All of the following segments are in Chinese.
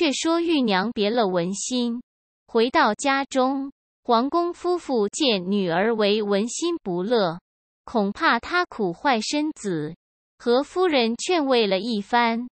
却说玉娘别了文心，回到家中。黄公夫妇见女儿为文心不乐，恐怕她苦坏身子，和夫人劝慰了一番，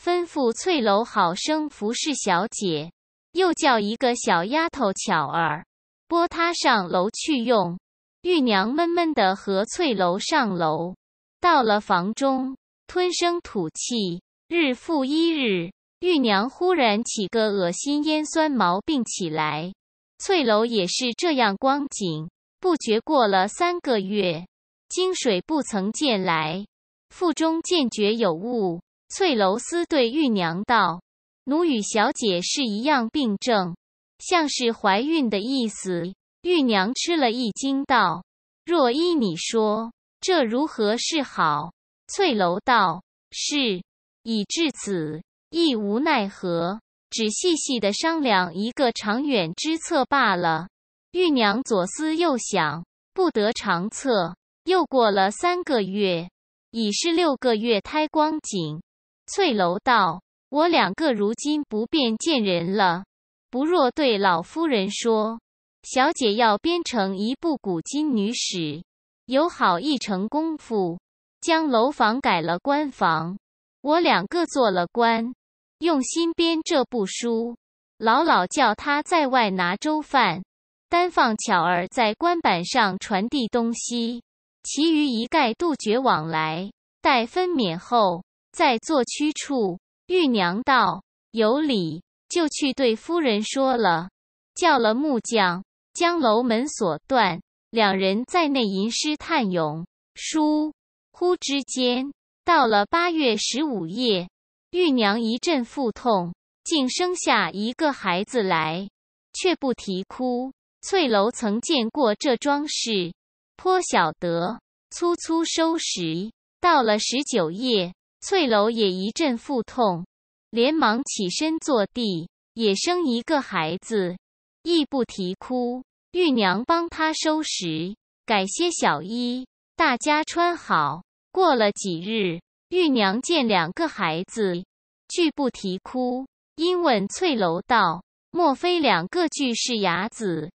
吩咐翠楼好生服侍小姐，又叫一个小丫头巧儿，拨她上楼去用。玉娘闷闷的和翠楼上楼，到了房中，吞声吐气，日复一日。玉娘忽然起个恶心咽酸毛病起来，翠楼也是这样光景。不觉过了三个月，金水不曾见来，腹中渐觉有物。翠楼思对玉娘道：“奴与小姐是一样病症，像是怀孕的意思。”玉娘吃了一惊道：“若依你说，这如何是好？”翠楼道：“是，已至此。”亦无奈何，只细细的商量一个长远之策罢了。玉娘左思右想，不得长策。又过了三个月，已是六个月胎光景。翠楼道：“我两个如今不便见人了，不若对老夫人说，小姐要编成一部古今女史，有好一成功夫，将楼房改了官房，我两个做了官。”用心编这部书，老老叫他在外拿粥饭，单放巧儿在官板上传递东西，其余一概杜绝往来。待分娩后，再做屈处。玉娘道：“有理。”就去对夫人说了，叫了木匠将楼门锁断，两人在内吟诗叹咏。书，忽之间，到了八月十五夜。玉娘一阵腹痛，竟生下一个孩子来，却不啼哭。翠楼曾见过这桩事，颇晓得，粗粗收拾。到了十九夜，翠楼也一阵腹痛，连忙起身坐地，也生一个孩子，亦不啼哭。玉娘帮她收拾，改些小衣，大家穿好。过了几日。玉娘见两个孩子，拒不啼哭，因问翠楼道：“莫非两个俱是哑子？”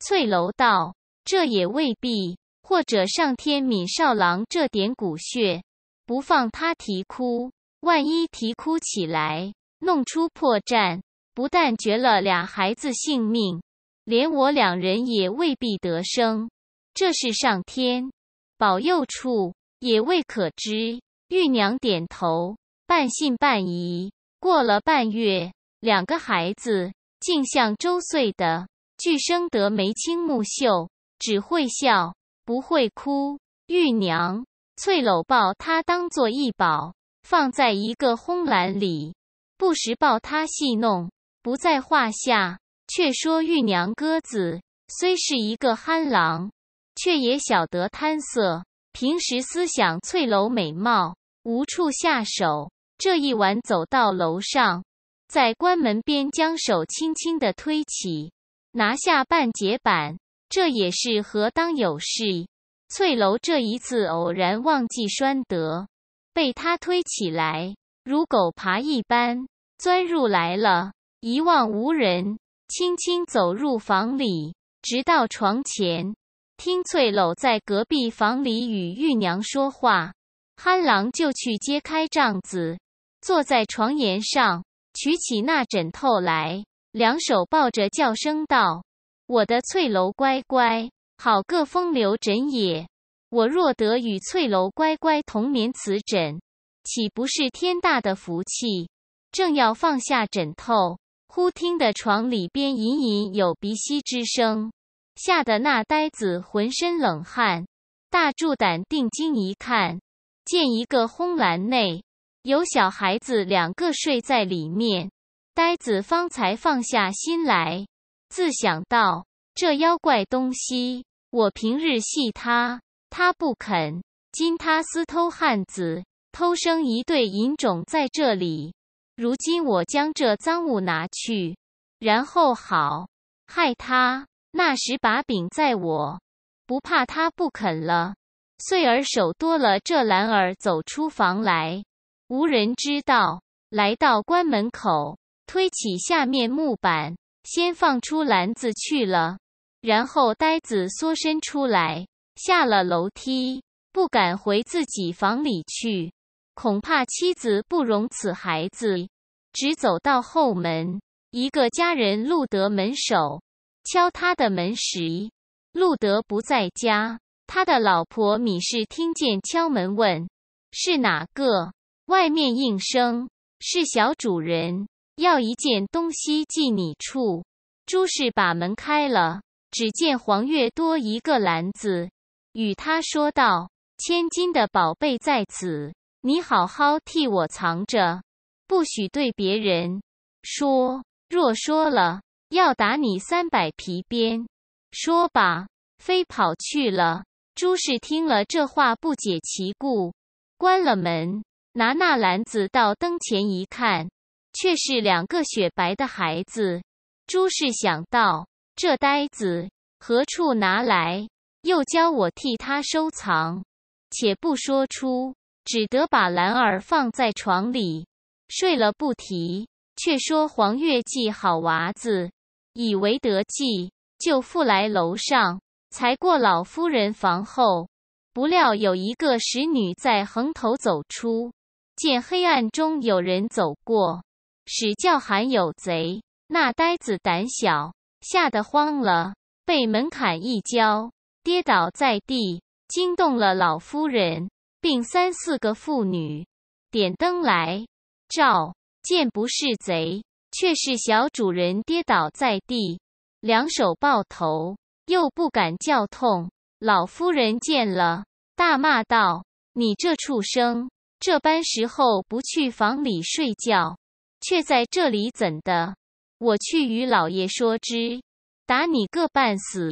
翠楼道：“这也未必，或者上天闵少郎这点骨血，不放他啼哭。万一啼哭起来，弄出破绽，不但绝了俩孩子性命，连我两人也未必得生。这是上天保佑处，也未可知。”玉娘点头，半信半疑。过了半月，两个孩子竟像周岁的，俱生得眉清目秀，只会笑不会哭。玉娘翠楼抱他当做一宝，放在一个烘篮里，不时抱他戏弄，不在话下。却说玉娘鸽子虽是一个憨狼，却也晓得贪色，平时思想翠楼美貌。无处下手，这一晚走到楼上，在关门边将手轻轻的推起，拿下半截板。这也是何当有事？翠楼这一次偶然忘记拴得，被他推起来，如狗爬一般钻入来了。一望无人，轻轻走入房里，直到床前，听翠楼在隔壁房里与玉娘说话。憨狼就去揭开帐子，坐在床沿上，取起那枕头来，两手抱着叫声道：“我的翠楼乖乖，好个风流枕也！我若得与翠楼乖乖同眠此枕，岂不是天大的福气？”正要放下枕头，忽听得床里边隐隐有鼻息之声，吓得那呆子浑身冷汗，大柱胆，定睛一看。见一个烘篮内有小孩子两个睡在里面，呆子方才放下心来，自想到这妖怪东西，我平日戏他，他不肯；今他私偷汉子，偷生一对银种在这里，如今我将这赃物拿去，然后好害他。那时把柄在我，不怕他不肯了。穗儿手多了，这篮儿走出房来，无人知道。来到关门口，推起下面木板，先放出篮子去了，然后呆子缩身出来，下了楼梯，不敢回自己房里去，恐怕妻子不容此孩子，只走到后门，一个家人路德门守，敲他的门时，路德不在家。他的老婆米氏听见敲门，问：“是哪个？”外面应声：“是小主人，要一件东西寄你处。”朱氏把门开了，只见黄月多一个篮子，与他说道：“千金的宝贝在此，你好好替我藏着，不许对别人说。若说了，要打你三百皮鞭。”说罢，飞跑去了。朱氏听了这话，不解其故，关了门，拿那篮子到灯前一看，却是两个雪白的孩子。朱氏想到这呆子何处拿来，又教我替他收藏，且不说出，只得把兰儿放在床里睡了不提。却说黄月季好娃子，以为得计，就复来楼上。才过老夫人房后，不料有一个使女在横头走出，见黑暗中有人走过，使叫喊有贼。那呆子胆小，吓得慌了，被门槛一跤跌倒在地，惊动了老夫人，并三四个妇女点灯来照，见不是贼，却是小主人跌倒在地，两手抱头。又不敢叫痛，老夫人见了，大骂道：“你这畜生，这般时候不去房里睡觉，却在这里怎的？我去与老爷说之，打你个半死！”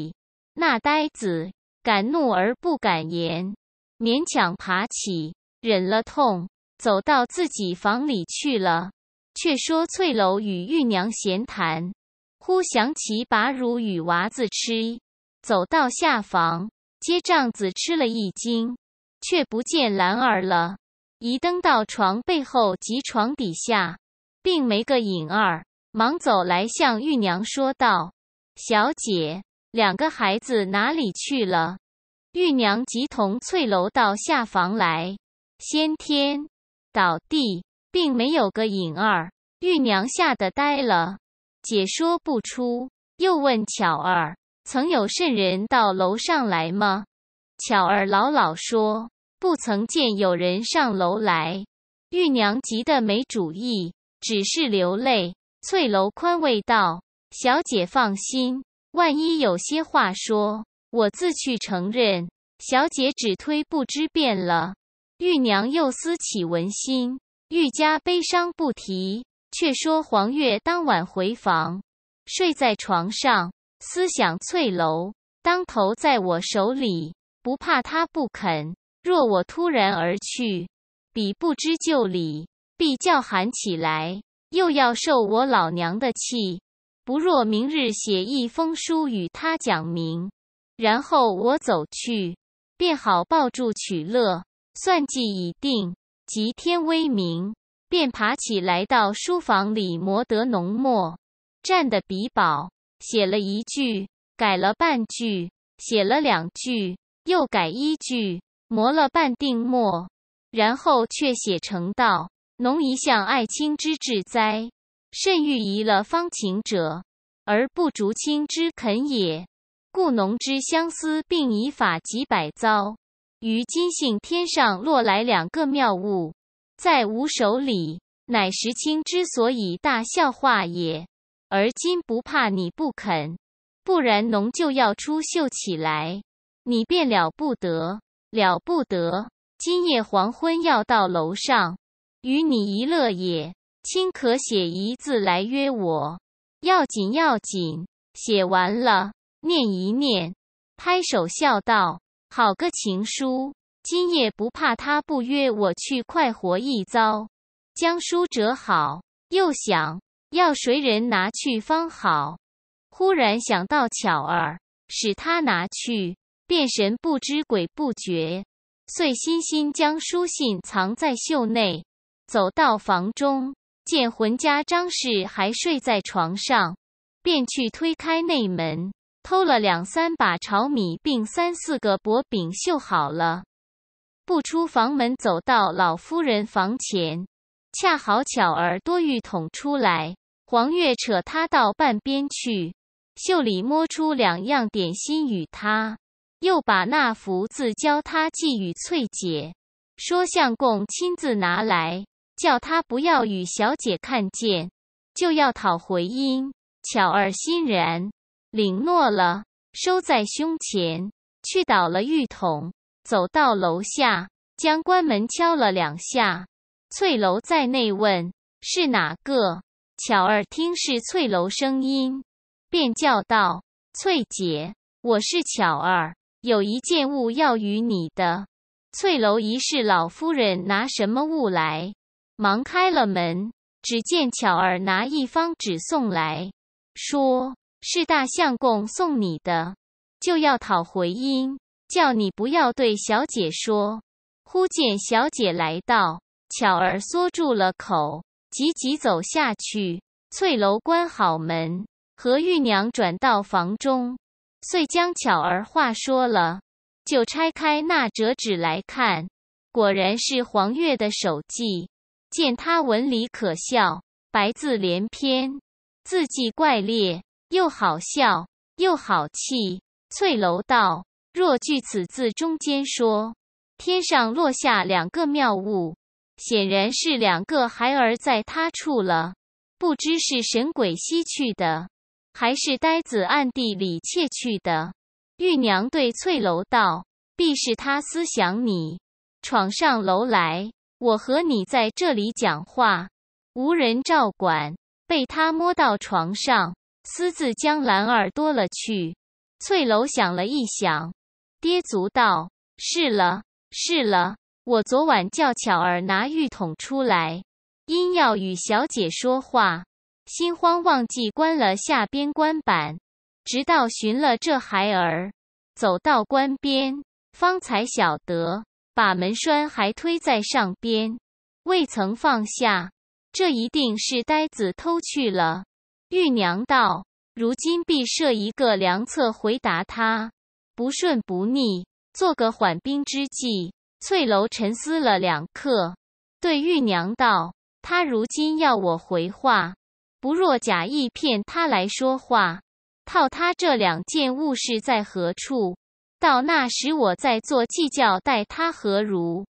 那呆子敢怒而不敢言，勉强爬起，忍了痛，走到自己房里去了。却说翠楼与玉娘闲谈，忽想起把乳与娃子吃。走到下房，接帐子吃了一惊，却不见兰儿了。一登到床背后及床底下，并没个影儿。忙走来向玉娘说道：“小姐，两个孩子哪里去了？”玉娘急同翠楼到下房来，先天倒地，并没有个影儿。玉娘吓得呆了，解说不出，又问巧儿。曾有甚人到楼上来吗？巧儿老老说不曾见有人上楼来。玉娘急得没主意，只是流泪。翠楼宽慰道：“小姐放心，万一有些话说，我自去承认。小姐只推不知便了。”玉娘又思起文心，愈加悲伤不提。却说黄月当晚回房，睡在床上。思想翠楼当头在我手里，不怕他不肯。若我突然而去，彼不知就里，必叫喊起来，又要受我老娘的气。不若明日写一封书与他讲明，然后我走去，便好抱住取乐。算计已定，及天微明，便爬起来到书房里磨得浓墨，蘸的笔饱。写了一句，改了半句，写了两句，又改一句，磨了半锭墨，然后却写成道：“农一向爱卿之至哉，甚欲移了方情者，而不逐卿之肯也。故农之相思，并以法几百遭，于今幸天上落来两个妙物，在吾手里，乃时卿之所以大笑话也。”而今不怕你不肯，不然侬就要出秀起来，你便了不得了不得。今夜黄昏要到楼上与你一乐也，卿可写一字来约我。要紧要紧，写完了念一念，拍手笑道：“好个情书！今夜不怕他不约我去快活一遭。”将书折好，又想。要谁人拿去方好？忽然想到巧儿，使他拿去，便神不知鬼不觉。遂心心将书信藏在袖内，走到房中，见浑家张氏还睡在床上，便去推开内门，偷了两三把炒米，并三四个薄饼，绣好了，不出房门，走到老夫人房前，恰好巧儿多玉桶出来。黄月扯他到半边去，袖里摸出两样点心与他，又把那幅字教他寄与翠姐，说相公亲自拿来，叫他不要与小姐看见，就要讨回音。巧儿欣然领诺了，收在胸前，去倒了浴桶，走到楼下，将关门敲了两下。翠楼在内问：“是哪个？”巧儿听是翠楼声音，便叫道：“翠姐，我是巧儿，有一件物要与你的。”翠楼疑是老夫人拿什么物来，忙开了门，只见巧儿拿一方纸送来，说是大相公送你的，就要讨回音，叫你不要对小姐说。忽见小姐来到，巧儿缩住了口。急急走下去，翠楼关好门，何玉娘转到房中，遂将巧儿话说了，就拆开那折纸来看，果然是黄月的手迹。见他文理可笑，白字连篇，字迹怪劣，又好笑又好气。翠楼道：“若据此字中间说，天上落下两个妙物。”显然是两个孩儿在他处了，不知是神鬼西去的，还是呆子暗地里窃去的。玉娘对翠楼道：“必是他思想你，闯上楼来，我和你在这里讲话，无人照管，被他摸到床上，私自将兰儿多了去。”翠楼想了一想，跌足道：“是了，是了。”我昨晚叫巧儿拿玉桶出来，因要与小姐说话，心慌忘记关了下边关板，直到寻了这孩儿，走到关边，方才晓得把门栓还推在上边，未曾放下。这一定是呆子偷去了。玉娘道：“如今必设一个良策回答他，不顺不逆，做个缓兵之计。”翠楼沉思了两刻，对玉娘道：“他如今要我回话，不若假意骗他来说话，套他这两件物事在何处。到那时，我再做计较，待他何如？”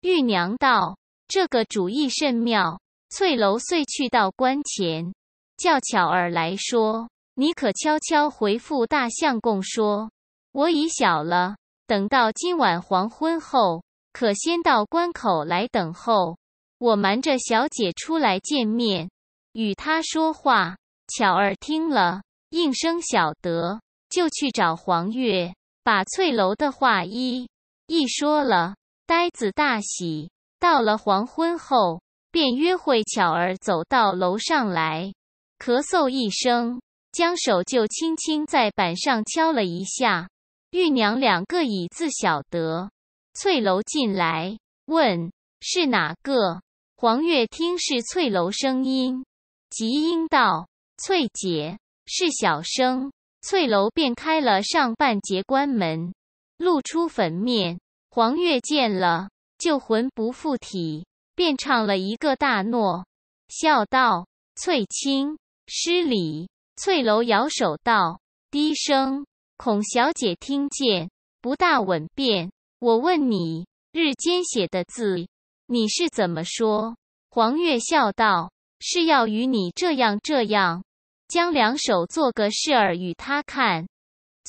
玉娘道：“这个主意甚妙。”翠楼遂去到关前，叫巧儿来说：“你可悄悄回复大相公说，我已晓了。等到今晚黄昏后。”可先到关口来等候，我瞒着小姐出来见面，与她说话。巧儿听了，应声晓得，就去找黄月，把翠楼的话一一说了。呆子大喜，到了黄昏后，便约会巧儿走到楼上来，咳嗽一声，将手就轻轻在板上敲了一下。玉娘两个已自晓得。翠楼进来问是哪个？黄月听是翠楼声音，即应道：“翠姐是小生。”翠楼便开了上半截关门，露出粉面。黄月见了，就魂不附体，便唱了一个大诺，笑道：“翠卿失礼。”翠楼摇手道：“低声，孔小姐听见，不大稳便。”我问你，日间写的字，你是怎么说？黄月笑道：“是要与你这样这样，将两手做个示儿与他看。”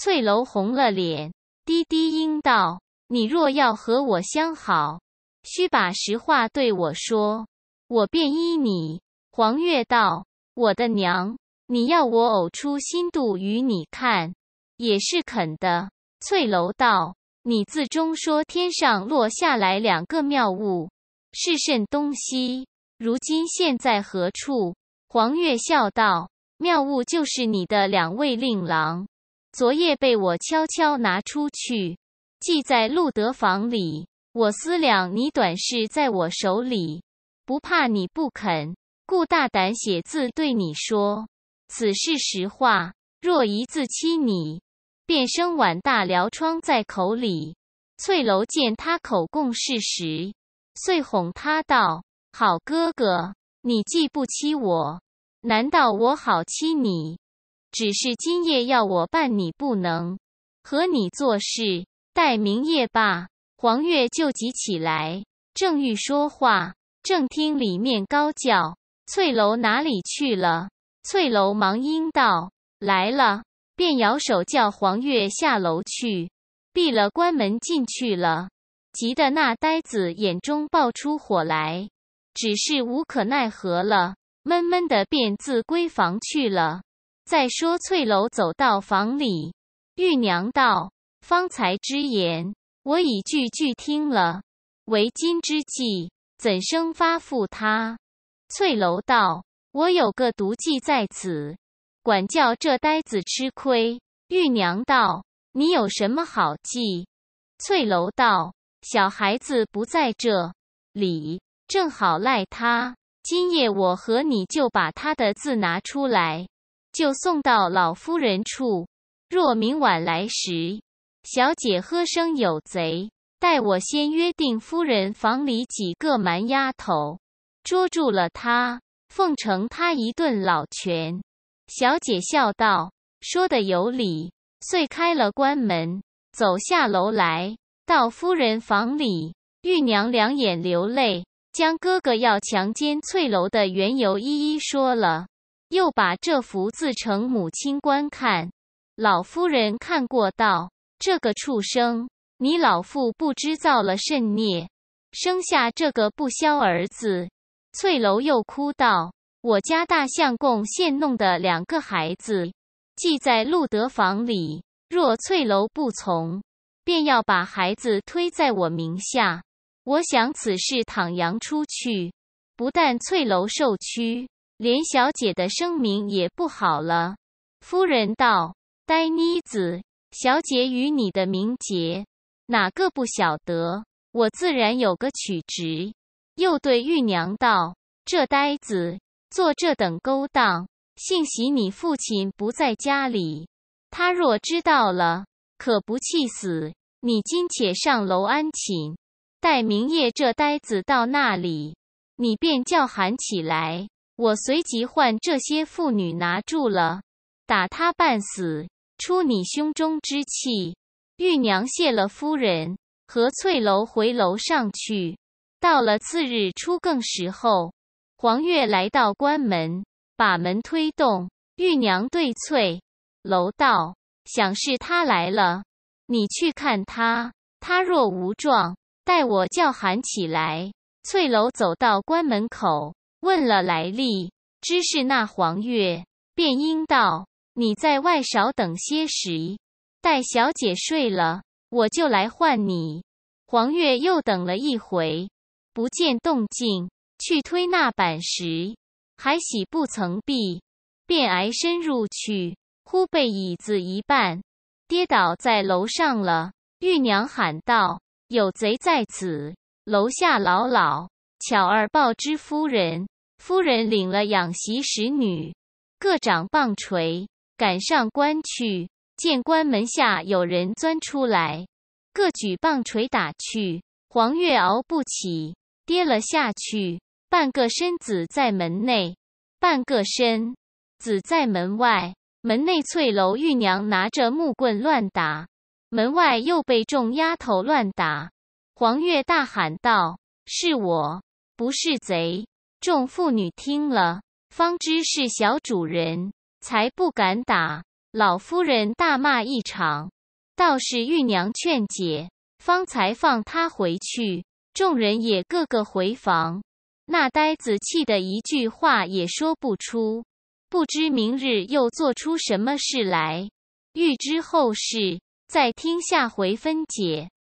翠楼红了脸，低低应道：“你若要和我相好，须把实话对我说，我便依你。”黄月道：“我的娘，你要我呕出心肚与你看，也是肯的。”翠楼道。你字中说天上落下来两个妙物，是甚东西？如今现在何处？黄月笑道：“妙物就是你的两位令郎，昨夜被我悄悄拿出去，寄在路德房里。我思量你短视在我手里，不怕你不肯，故大胆写字对你说，此事实话。若一字欺你。”便生碗大辽疮在口里，翠楼见他口供事实，遂哄他道：“好哥哥，你既不欺我，难道我好欺你？只是今夜要我伴你不能，和你做事，待明夜罢。”黄月就急起来，正欲说话，正听里面高叫：“翠楼哪里去了？”翠楼忙应道：“来了。”便摇手叫黄月下楼去，闭了关门进去了。急得那呆子眼中爆出火来，只是无可奈何了，闷闷的便自闺房去了。再说翠楼走到房里，玉娘道：“方才之言，我已句句听了。为今之计，怎生发付他？”翠楼道：“我有个毒计在此。”管教这呆子吃亏。玉娘道：“你有什么好计？”翠楼道：“小孩子不在这里，正好赖他。今夜我和你就把他的字拿出来，就送到老夫人处。若明晚来时，小姐喝声有贼，待我先约定夫人房里几个蛮丫头，捉住了他，奉承他一顿老拳。”小姐笑道：“说的有理。”遂开了关门，走下楼来，到夫人房里。玉娘两眼流泪，将哥哥要强奸翠楼的缘由一一说了，又把这幅自呈母亲观看。老夫人看过，道：“这个畜生，你老妇不知造了甚孽，生下这个不肖儿子。”翠楼又哭道。我家大相公现弄的两个孩子，寄在路德房里。若翠楼不从，便要把孩子推在我名下。我想此事倘扬出去，不但翠楼受屈，连小姐的声名也不好了。夫人道：“呆妮子，小姐与你的名节，哪个不晓得？我自然有个曲直。”又对玉娘道：“这呆子。”做这等勾当，幸喜你父亲不在家里。他若知道了，可不气死你！今且上楼安寝，待明夜这呆子到那里，你便叫喊起来，我随即唤这些妇女拿住了，打他半死，出你胸中之气。玉娘谢了夫人，和翠楼回楼上去。到了次日初更时候。黄月来到关门，把门推动。玉娘对翠楼道：“想是他来了，你去看他。他若无状，待我叫喊起来。”翠楼走到关门口，问了来历，知是那黄月，便应道：“你在外少等些时，待小姐睡了，我就来唤你。”黄月又等了一回，不见动静。去推那板时，还喜不曾避，便挨身入去，忽被椅子一绊，跌倒在楼上了。玉娘喊道：“有贼在此！”楼下老老巧儿报之夫人，夫人领了养媳十女，各掌棒锤赶上关去，见关门下有人钻出来，各举棒锤打去。黄月熬不起，跌了下去。半个身子在门内，半个身子在门外。门内翠楼玉娘拿着木棍乱打，门外又被众丫头乱打。黄月大喊道：“是我，不是贼！”众妇女听了，方知是小主人，才不敢打。老夫人大骂一场，倒是玉娘劝解，方才放他回去。众人也个个回房。那呆子气得一句话也说不出，不知明日又做出什么事来。欲知后事，再听下回分解。